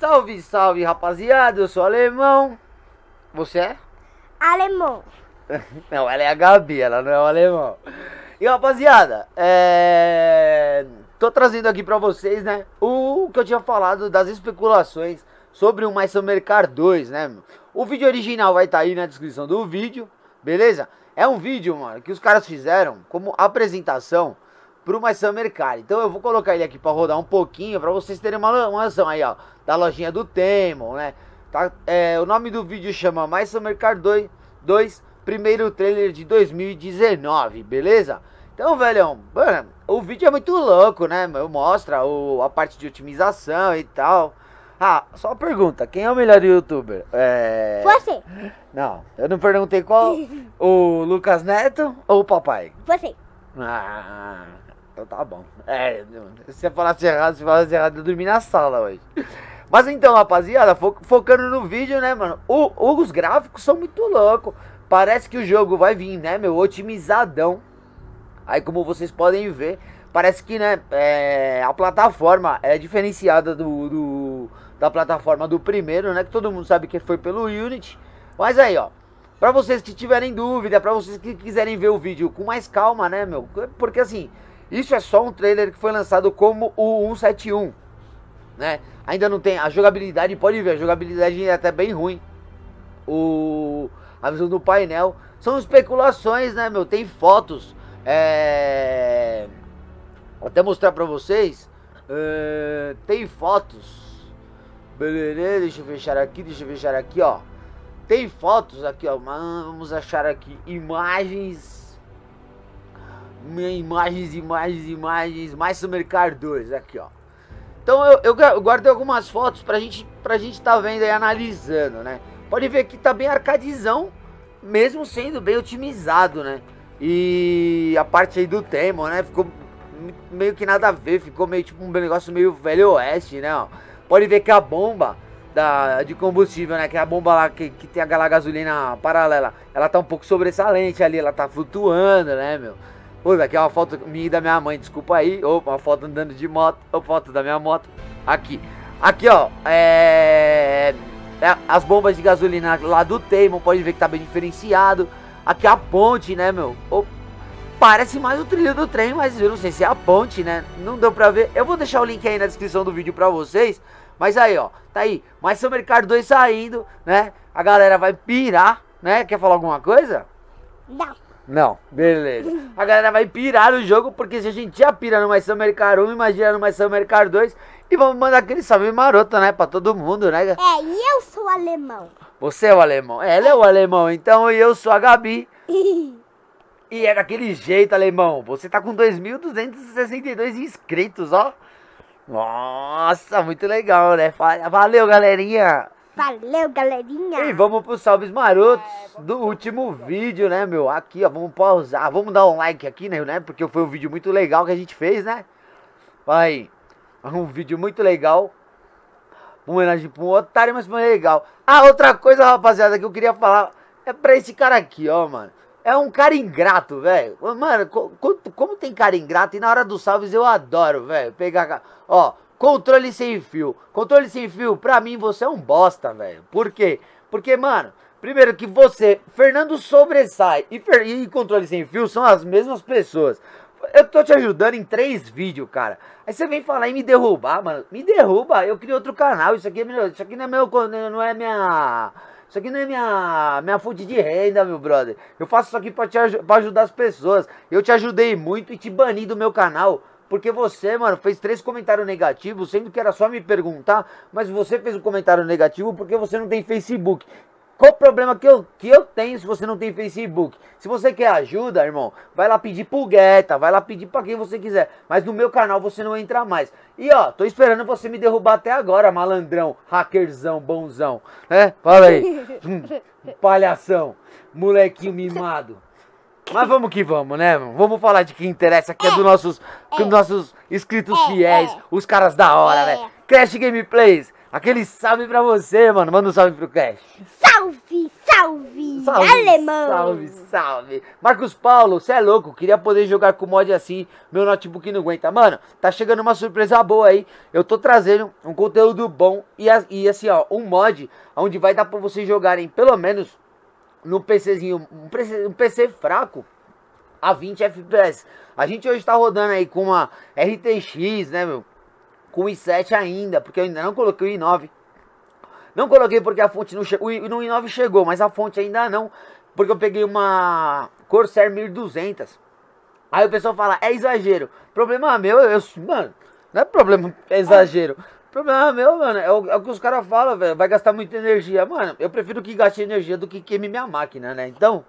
Salve, salve, rapaziada. Eu sou alemão. Você é? Alemão. Não, ela é a Gabi, ela não é o alemão. E rapaziada, é... tô trazendo aqui pra vocês, né? O que eu tinha falado das especulações sobre o Mais Mercar 2, né? O vídeo original vai estar tá aí na descrição do vídeo, beleza? É um vídeo, mano, que os caras fizeram como apresentação pro My Summer Car. Então eu vou colocar ele aqui para rodar um pouquinho para vocês terem uma, uma noção aí, ó, da lojinha do Temon, né? Tá, é, o nome do vídeo chama My Summer Car 2, 2, primeiro trailer de 2019, beleza? Então, velho, mano, o vídeo é muito louco, né? Mostra o, a parte de otimização e tal. Ah, só pergunta, quem é o melhor youtuber? É... Você. Não, eu não perguntei qual. o Lucas Neto ou o papai? Você. Ah então tá bom. É, se eu falasse errado, se falasse errado, eu dormi na sala hoje. Mas então, rapaziada, fo focando no vídeo, né, mano? O, os gráficos são muito loucos. Parece que o jogo vai vir, né, meu? Otimizadão. Aí, como vocês podem ver, parece que, né, é, a plataforma é diferenciada do, do, da plataforma do primeiro, né? Que todo mundo sabe que foi pelo Unity. Mas aí, ó. Pra vocês que tiverem dúvida, pra vocês que quiserem ver o vídeo com mais calma, né, meu? Porque assim, isso é só um trailer que foi lançado como o 171, né? Ainda não tem a jogabilidade, pode ver, a jogabilidade é até tá bem ruim. O a visão do painel são especulações, né, meu? Tem fotos. É... Vou até mostrar pra vocês. É... Tem fotos. Beleza, deixa eu fechar aqui, deixa eu fechar aqui, ó. Tem fotos aqui, ó. Vamos achar aqui imagens Imagens, imagens, imagens. Mais Summercar 2, aqui ó. Então eu, eu guardei algumas fotos pra gente, pra gente tá vendo e analisando, né? Pode ver que tá bem arcadizão, mesmo sendo bem otimizado, né? E a parte aí do tema, né? Ficou meio que nada a ver, ficou meio tipo um negócio meio velho oeste, né? Ó. Pode ver que a bomba da, de combustível, né? Que é a bomba lá que, que tem aquela gasolina paralela, ela tá um pouco sobressalente ali, ela tá flutuando, né, meu? Pô, aqui é uma foto minha e da minha mãe, desculpa aí. Opa, uma foto andando de moto. Opa, foto da minha moto. Aqui. Aqui, ó. É... é... As bombas de gasolina lá do Teimon. Pode ver que tá bem diferenciado. Aqui é a ponte, né, meu? Parece mais o trilho do trem, mas eu não sei se é a ponte, né? Não deu pra ver. Eu vou deixar o link aí na descrição do vídeo pra vocês. Mas aí, ó. Tá aí. Mais seu Mercado 2 saindo, né? A galera vai pirar, né? Quer falar alguma coisa? Não. Não, beleza. A galera vai pirar o jogo, porque se a gente já pira no Summer Car 1, imagina numa Summer Car 2. E vamos mandar aquele salve maroto, né? Pra todo mundo, né? É, e eu sou alemão. Você é o alemão. Ela é, é o alemão, então eu sou a Gabi. e é daquele jeito, alemão. Você tá com 2.262 inscritos, ó. Nossa, muito legal, né? Valeu, galerinha. Valeu, galerinha! E vamos pro salves marotos é, do último vídeo, né, meu? Aqui, ó, vamos pausar, vamos dar um like aqui, né, né? porque foi um vídeo muito legal que a gente fez, né? Vai, um vídeo muito legal, uma homenagem pra um otário, mas foi legal. Ah, outra coisa, rapaziada, que eu queria falar é pra esse cara aqui, ó, mano. É um cara ingrato, velho. Mano, como, como tem cara ingrato, e na hora dos salves eu adoro, velho. Pegar. Ó, Controle sem fio. Controle sem fio, pra mim, você é um bosta, velho. Por quê? Porque, mano, primeiro que você, Fernando Sobressai e, e controle sem fio são as mesmas pessoas. Eu tô te ajudando em três vídeos, cara. Aí você vem falar e me derrubar, mano. Me derruba, eu crio outro canal. Isso aqui, é isso aqui não é meu. Não é minha. Isso aqui não é minha, minha fonte de renda, meu brother. Eu faço isso aqui pra, te, pra ajudar as pessoas. Eu te ajudei muito e te bani do meu canal. Porque você, mano, fez três comentários negativos, sendo que era só me perguntar, mas você fez um comentário negativo porque você não tem Facebook. Qual o problema que eu, que eu tenho se você não tem Facebook? Se você quer ajuda, irmão, vai lá pedir pro Guetta, vai lá pedir pra quem você quiser. Mas no meu canal você não entra mais. E ó, tô esperando você me derrubar até agora, malandrão, hackerzão, bonzão. Né? Fala aí. hum, palhação, molequinho mimado. Mas vamos que vamos, né? Vamos falar de quem interessa, que é, é dos nossos, é. nossos inscritos é, fiéis, é. os caras da hora, é. né? Crash Gameplays, aquele salve pra você, mano. Manda um salve pro Crash. Salve, salve, salve alemão. Salve, salve. Marcos Paulo, você é louco, queria poder jogar com mod assim, meu notebook não aguenta. Mano, tá chegando uma surpresa boa aí. Eu tô trazendo um conteúdo bom e, e assim, ó, um mod onde vai dar pra vocês jogarem pelo menos no PCzinho, um PC, um PC fraco, a 20 FPS. A gente hoje está rodando aí com uma RTX, né, meu? Com i7 ainda, porque eu ainda não coloquei o i9. Não coloquei porque a fonte não chegou. O i9 chegou, mas a fonte ainda não. Porque eu peguei uma Corsair 1200. Aí o pessoal fala, é exagero. Problema meu, eu, mano, não é problema, é exagero problema é meu, mano, é o, é o que os caras falam, velho. Vai gastar muita energia. Mano, eu prefiro que gaste energia do que queime minha máquina, né? Então,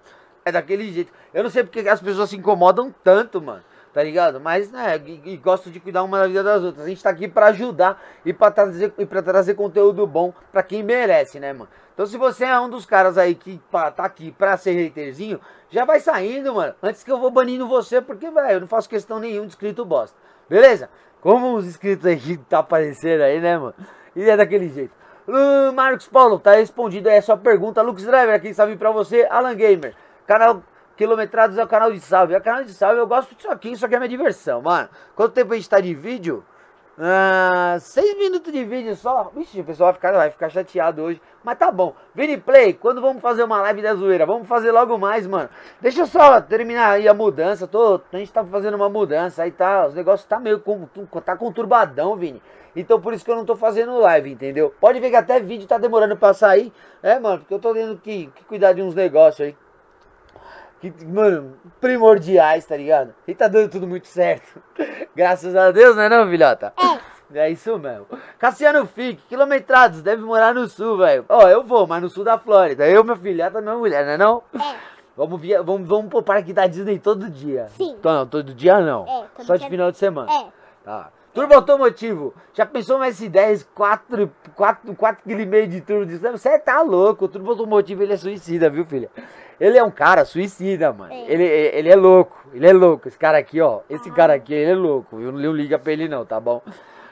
é daquele jeito. Eu não sei porque as pessoas se incomodam tanto, mano. Tá ligado? Mas, né, e, e gosto de cuidar uma da vida das outras. A gente tá aqui pra ajudar e pra trazer, e pra trazer conteúdo bom pra quem merece, né, mano? Então, se você é um dos caras aí que pá, tá aqui pra ser haterzinho, já vai saindo, mano. Antes que eu vou banindo você, porque, velho, eu não faço questão nenhuma de escrito bosta. Beleza? Como os inscritos aí tá aparecendo aí, né, mano? E é daquele jeito. Uh, Marcos Paulo, tá respondido aí a sua pergunta. Lux Driver, aqui salve pra você. Alan Gamer, canal Quilometrados é o canal de salve. É o canal de salve, eu gosto disso aqui, isso aqui é minha diversão, mano. Quanto tempo a gente tá de vídeo? Ah, seis minutos de vídeo só. Vixe, o pessoal vai ficar, vai ficar chateado hoje. Mas tá bom. Vini Play, quando vamos fazer uma live da zoeira? Vamos fazer logo mais, mano. Deixa eu só terminar aí a mudança. Tô, a gente tá fazendo uma mudança. Aí tá, os negócios tá meio com, tá conturbadão, Vini. Então por isso que eu não tô fazendo live, entendeu? Pode ver que até vídeo tá demorando pra sair. É, mano, porque eu tô tendo que, que cuidar de uns negócios aí que, mano, primordiais, tá ligado? E tá dando tudo muito certo. Graças a Deus, né não, filhota? É é isso mesmo. Cassiano Fique, quilometrados, deve morar no sul, velho. Ó, eu vou, mas no sul da Flórida. Eu, minha filhota, tá minha mulher, né não? É. Vamos, via, vamos, vamos pro parque da Disney todo dia. Sim. Então, não, todo dia não. É, todo Só de final de semana. É. Tá. Turbo automotivo. Já pensou um S10, 4,5 kg de turbo de Você tá louco. O turbo automotivo ele é suicida, viu, filha? Ele é um cara suicida, mano. É. Ele, ele é louco. Ele é louco. Esse cara aqui, ó. Esse cara aqui, ele é louco. Eu não liga pra ele, não, tá bom?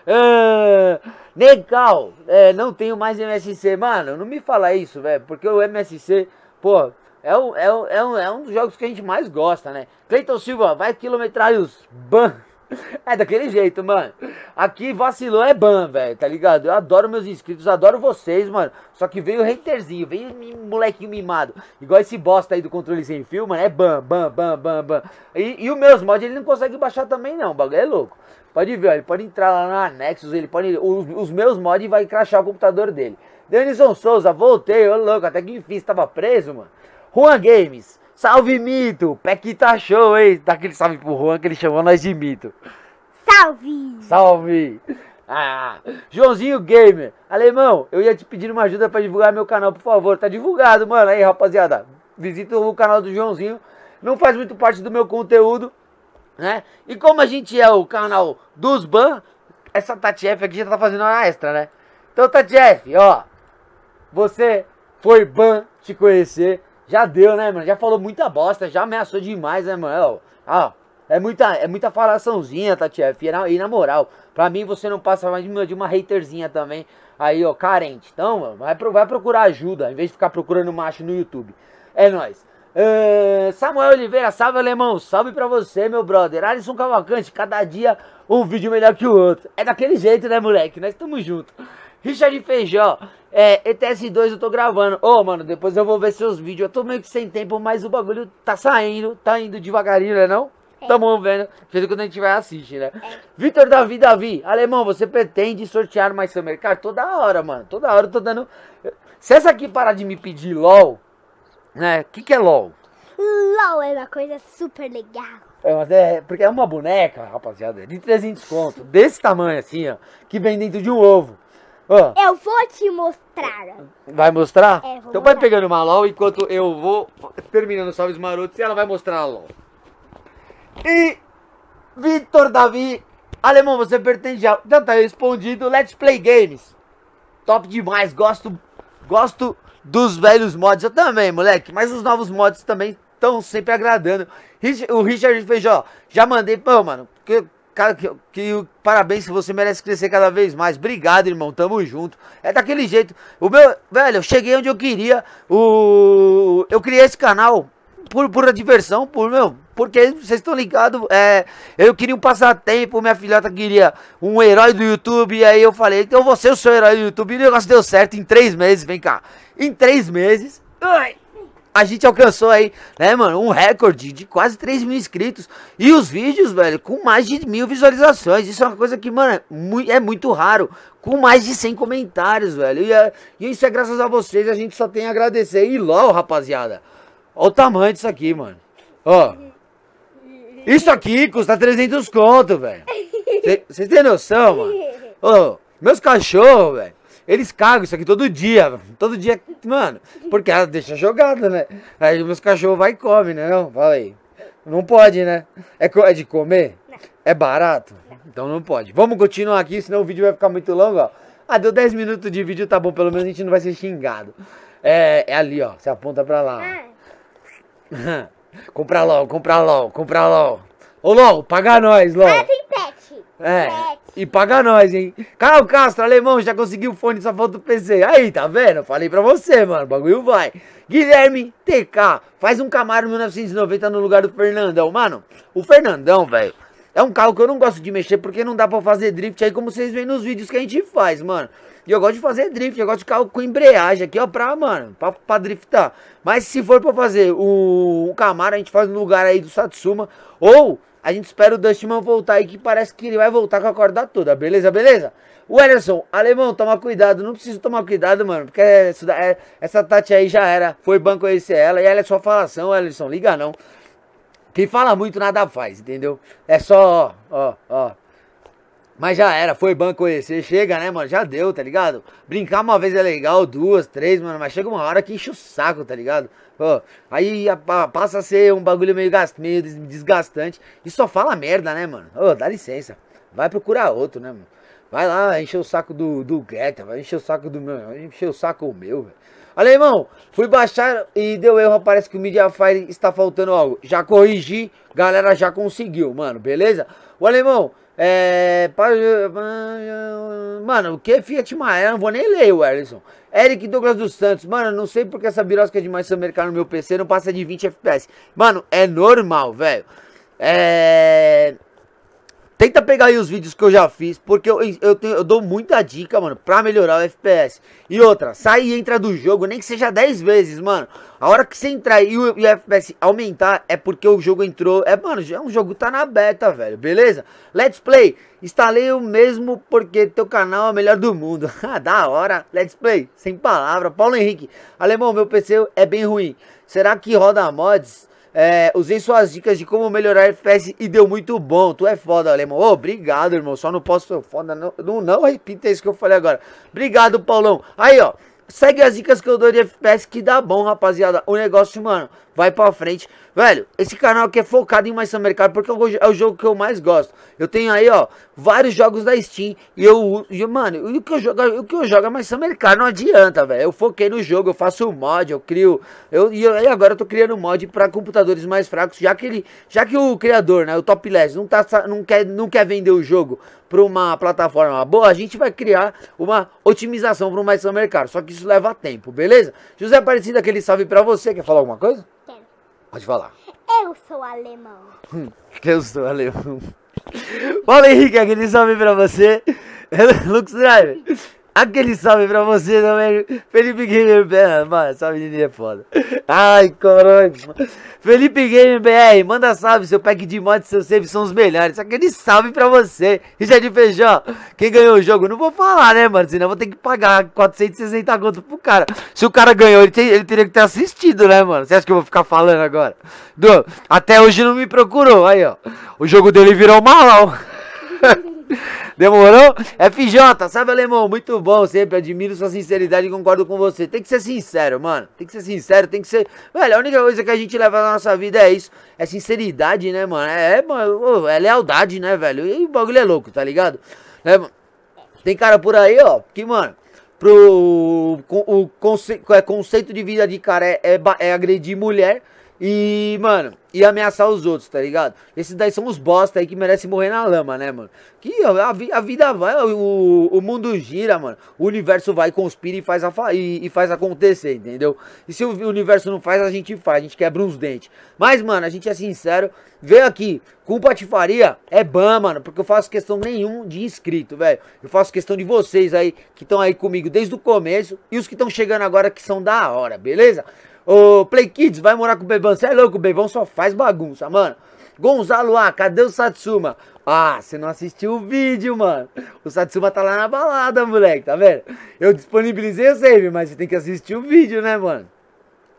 Uh, Negal, é, não tenho mais MSC. Mano, não me fala isso, velho. Porque o MSC, pô, é um, é, um, é, um, é um dos jogos que a gente mais gosta, né? Cleiton Silva, vai quilometragem. Ban. É daquele jeito, mano. Aqui vacilou é ban, velho, tá ligado? Eu adoro meus inscritos, adoro vocês, mano. Só que veio haterzinho, veio molequinho mimado. Igual esse bosta aí do controle sem fio, mano. É ban, ban, ban, ban, ban. E, e o meus mod ele não consegue baixar também, não. O bagulho é louco. Pode ver, ó, ele pode entrar lá na Nexus, ele pode. Os, os meus mods vai crachar o computador dele. Denison Souza, voltei, ô louco, até que enfim, estava preso, mano. Juan Games. Salve, Mito! Pequita show, hein? Dá aquele salve pro Juan que ele chamou nós de Mito. Salve! Salve! Ah, Joãozinho Gamer. Alemão, eu ia te pedir uma ajuda para divulgar meu canal, por favor. Tá divulgado, mano. Aí, rapaziada, visita o canal do Joãozinho. Não faz muito parte do meu conteúdo, né? E como a gente é o canal dos Ban, essa Tati F aqui já tá fazendo uma extra, né? Então, Tati F, ó. Você foi Ban te conhecer. Já deu, né, mano? Já falou muita bosta, já ameaçou demais, né, mano? Ah, é muita, é muita falaçãozinha, Tatief. E na, e na moral, pra mim você não passa mais de uma, de uma haterzinha também. Aí, ó, carente. Então, mano, vai, vai procurar ajuda, em vez de ficar procurando macho no YouTube. É nóis. Samuel Oliveira, salve alemão, salve pra você, meu brother. Alisson Cavalcante, cada dia um vídeo melhor que o outro. É daquele jeito, né, moleque? Nós estamos juntos. Richard Feijó, é, ETS2 eu tô gravando. Ô, oh, mano, depois eu vou ver seus vídeos. Eu tô meio que sem tempo, mas o bagulho tá saindo, tá indo devagarinho, né não? É. Tamo vendo, feito quando a gente vai assistir, né? É. Vitor Davi, Davi, alemão, você pretende sortear mais seu mercado? Toda hora, mano, toda hora eu tô dando... Se essa aqui parar de me pedir LOL, né, o que que é LOL? LOL é uma coisa super legal. É, é, porque é uma boneca, rapaziada, é de 300 conto, desse tamanho assim, ó, que vem dentro de um ovo. Ah. Eu vou te mostrar. Vai mostrar? É, então mostrar. vai pegando uma LOL enquanto eu vou terminando Salves Marotos e ela vai mostrar a LOL. E Vitor Davi, alemão, você pertence já Já tá respondido. Let's play games. Top demais, gosto. Gosto dos velhos mods. Eu também, moleque. Mas os novos mods também estão sempre agradando. O Richard fez, ó. Já mandei. Pô, mano, que Cara, que, que parabéns, você merece crescer cada vez mais. Obrigado, irmão. Tamo junto. É daquele jeito. O meu, velho, eu cheguei onde eu queria. O eu criei esse canal por pura diversão, por meu, porque vocês estão ligados, é, eu queria um passatempo, minha filhota queria um herói do YouTube, e aí eu falei, então você é o seu herói do YouTube, e o negócio deu certo em três meses, vem cá, em três meses, ai, a gente alcançou aí, né, mano, um recorde de quase 3 mil inscritos. E os vídeos, velho, com mais de mil visualizações. Isso é uma coisa que, mano, é, é muito raro. Com mais de 100 comentários, velho. E, é, e isso é graças a vocês, a gente só tem a agradecer. E LOL, rapaziada. Olha o tamanho disso aqui, mano. Ó. Isso aqui custa 300 conto, velho. Vocês têm noção, mano? Ô, meus cachorros, velho. Eles cagam isso aqui todo dia, todo dia, mano, porque ela deixa jogada, né? Aí meus cachorros vai e come, né? Não, Não pode, né? É, é de comer? É barato? Então não pode. Vamos continuar aqui, senão o vídeo vai ficar muito longo, ó. Ah, deu 10 minutos de vídeo, tá bom, pelo menos a gente não vai ser xingado. É, é ali, ó, você aponta pra lá. Ah. comprar LOL, comprar LOL, comprar LOL. Ô, LOL, paga nós, LOL. Ah, tem é. E paga nós, hein? Carol Castro, alemão, já conseguiu o fone, só falta o PC. Aí, tá vendo? Falei pra você, mano. O bagulho vai. Guilherme TK, faz um Camaro 1990 no lugar do Fernandão. Mano, o Fernandão, velho. É um carro que eu não gosto de mexer porque não dá pra fazer drift aí, como vocês veem nos vídeos que a gente faz, mano. E eu gosto de fazer drift, eu gosto de carro com embreagem aqui, ó, pra, mano, pra, pra driftar. Mas se for pra fazer o, o Camaro, a gente faz no lugar aí do Satsuma. Ou a gente espera o Dustman voltar aí, que parece que ele vai voltar com a corda toda, beleza, beleza? O Ederson, alemão, toma cuidado, não preciso tomar cuidado, mano, porque essa é, Tati aí já era, foi banco conhecer ela, e ela é só falação, Ederson, liga não. Quem fala muito nada faz, entendeu? É só, ó, ó, mas já era, foi banco conhecer, chega, né, mano? Já deu, tá ligado? Brincar uma vez é legal, duas, três, mano, mas chega uma hora que enche o saco, tá ligado? aí a, a, passa a ser um bagulho meio, gast meio desgastante e só fala merda, né, mano? Ô, dá licença. Vai procurar outro, né, mano? Vai lá, encher o saco do, do Greta, vai encher o saco do meu, encher o saco o meu, velho. Olha, irmão, fui baixar e deu erro, parece que o Media Fire está faltando algo. Já corrigi, galera já conseguiu, mano, beleza? O alemão, é. Mano, o que é Fiat Maia? não vou nem ler, o Wellington. Eric Douglas dos Santos, mano, não sei porque essa birosca de mais mercado no meu PC não passa de 20 FPS. Mano, é normal, velho. É. Tenta pegar aí os vídeos que eu já fiz, porque eu, eu, tenho, eu, dou muita dica, mano, pra melhorar o FPS. E outra, sai e entra do jogo, nem que seja 10 vezes, mano. A hora que você entrar e o, e o FPS aumentar, é porque o jogo entrou. É, mano, é um jogo tá na beta, velho, beleza? Let's Play, instalei o mesmo porque teu canal é o melhor do mundo. Ah, da hora, Let's Play, sem palavra. Paulo Henrique, alemão, meu PC é bem ruim. Será que roda mods? É, usei suas dicas de como melhorar FPS e deu muito bom. Tu é foda, alemão. Oh, obrigado, irmão. Só não posso ser foda. Não, não, não repita isso que eu falei agora. Obrigado, Paulão. Aí, ó. Segue as dicas que eu dou de FPS que dá bom, rapaziada. O negócio, mano, vai pra frente. Velho, esse canal aqui é focado em mais mercado porque é o jogo que eu mais gosto. Eu tenho aí, ó, vários jogos da Steam e eu, uso. mano, o que eu jogo, o que eu jogo é mais mercado, não adianta, velho. Eu foquei no jogo, eu faço mod, eu crio, eu e, eu, e agora eu tô criando mod para computadores mais fracos, já que ele, já que o criador, né, o Topless não tá não quer não quer vender o jogo para uma plataforma boa, a gente vai criar uma otimização para o mais mercado. Só que isso leva tempo, beleza? José Aparecido, aquele salve para você, quer falar alguma coisa? Pode falar. Eu sou alemão. Hum, eu sou alemão. Fala Henrique, aquele salve pra você. Lux Driver. Aquele salve pra você também, Felipe Gamer BR. Mano, essa menina é foda. Ai, caralho. Felipe Gamer BR, manda salve. Seu pack de mod e seu save são os melhores. Aquele salve pra você. Richard Feijão, quem ganhou o jogo? Não vou falar, né, mano? Senão eu vou ter que pagar 460 conto pro cara. Se o cara ganhou, ele, tem, ele teria que ter assistido, né, mano? Você acha que eu vou ficar falando agora? Du, até hoje não me procurou. Aí, ó. O jogo dele virou malão. Demorou? FJ, sabe alemão? Muito bom sempre. Admiro sua sinceridade e concordo com você. Tem que ser sincero, mano. Tem que ser sincero, tem que ser. Velho, a única coisa que a gente leva na nossa vida é isso. É sinceridade, né, mano? É, é mano, é lealdade, né, velho? E o bagulho é louco, tá ligado? É, Tem cara por aí, ó, que, mano, pro o conce, é, conceito de vida de cara é, é, é agredir mulher. E, mano, e ameaçar os outros, tá ligado? Esses daí são os bosta aí que merecem morrer na lama, né, mano? Que a, a vida vai, o, o mundo gira, mano. O universo vai, conspira e faz, a, e, e, faz acontecer, entendeu? E se o universo não faz, a gente faz, a gente quebra uns dentes. Mas, mano, a gente é sincero. Veio aqui, com patifaria é ban, mano, porque eu faço questão nenhum de inscrito, velho. Eu faço questão de vocês aí que estão aí comigo desde o começo e os que estão chegando agora que são da hora, beleza? Ô, Play Kids, vai morar com o Bebão. Você é louco, o Bebão só faz bagunça, mano. Gonzalo, ah, cadê o Satsuma? Ah, você não assistiu o vídeo, mano. O Satsuma tá lá na balada, moleque, tá vendo? Eu disponibilizei o save, mas você tem que assistir o vídeo, né, mano?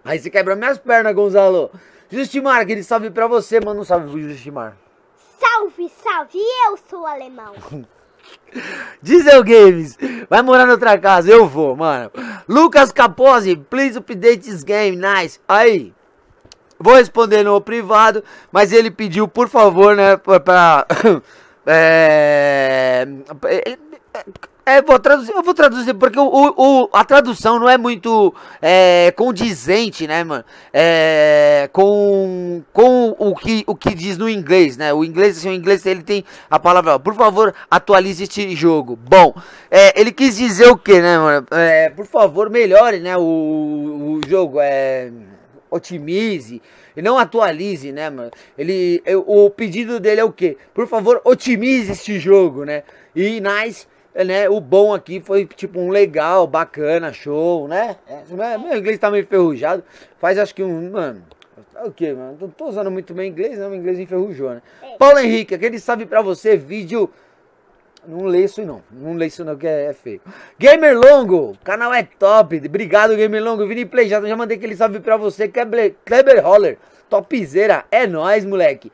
Aí você quebra minhas pernas, Gonzalo. Justimar, aquele salve pra você, mano. Um salve, Justimar. Salve, salve. Eu sou alemão. Diesel Games, vai morar na outra casa, eu vou, mano. Lucas Capozzi, please update this game, nice. Aí, vou responder no privado, mas ele pediu, por favor, né, pra... pra é, é é, vou traduzir, eu vou traduzir, porque o, o, a tradução não é muito é, condizente, né, mano? É, com com o, que, o que diz no inglês, né? O inglês, assim, o inglês ele tem a palavra, por favor, atualize este jogo. Bom, é, ele quis dizer o quê, né, mano? É, por favor, melhore, né, o, o jogo, é, otimize e não atualize, né, mano? Ele, eu, o pedido dele é o quê? Por favor, otimize este jogo, né? E nice é, né? O bom aqui foi tipo um legal, bacana, show, né? É, meu inglês tá meio enferrujado. Faz acho que um. Mano. É o que, mano? Não tô usando muito bem inglês, não. Meu inglês enferrujou, né? É. Paulo Henrique, aquele sabe pra você vídeo. Não lê isso não, não lê isso não, que é, é feio. Gamer Longo, canal é top. Obrigado, Gamer Longo. Vini Play, já, já mandei aquele salve pra você. Kleber, Kleber Holler, topzera. É nóis, moleque.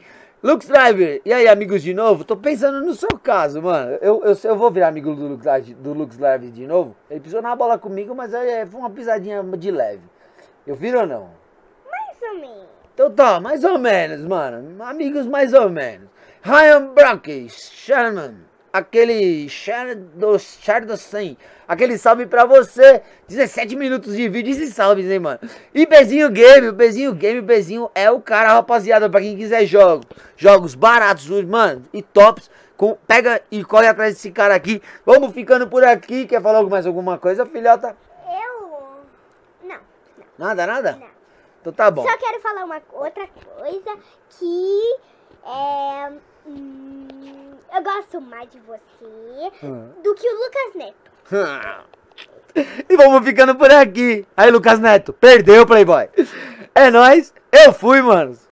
Lux Driver, e aí, amigos de novo? Tô pensando no seu caso, mano. Eu, eu, eu vou virar amigo do Lux, do Lux Driver de novo. Ele pisou na bola comigo, mas é, foi uma pisadinha de leve. Eu viro ou não? Mais ou menos. Então tá, mais ou menos, mano. Amigos mais ou menos. Ryan Brock, Sherman aquele Chardo 100, aquele salve pra você. 17 minutos de vídeos e salves, hein, mano. E Bezinho Game, o Bezinho Game, o Bezinho é o cara, rapaziada, pra quem quiser jogos. Jogos baratos, mano, e tops. Com, pega e corre atrás desse cara aqui. Vamos ficando por aqui. Quer falar mais alguma coisa, filhota? Eu. Não. não. Nada, nada? Não. Então tá bom. Só quero falar uma outra coisa que. É Hum, eu gosto mais de você hum. do que o Lucas Neto. E vamos ficando por aqui. Aí, Lucas Neto, perdeu, Playboy. É nóis, eu fui, manos.